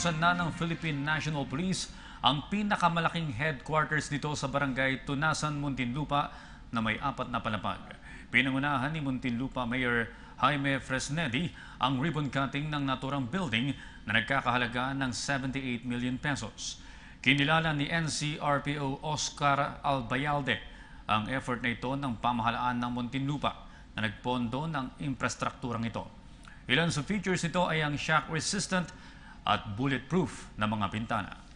Binuksan na ng Philippine National Police ang pinakamalaking headquarters nito sa barangay Tunasan, Muntinlupa na may apat na palapag. Pinangunahan ni Muntinlupa Mayor Jaime Fresnedi ang ribbon cutting ng naturang building na nagkakahalaga ng 78 million pesos. Kinilala ni NCRPO Oscar Albayalde ang effort na ito ng pamahalaan ng Muntinlupa na nagpondo ng infrastrukturang ito. Ilan sa features nito ay ang shock-resistant at bulletproof na mga pintana.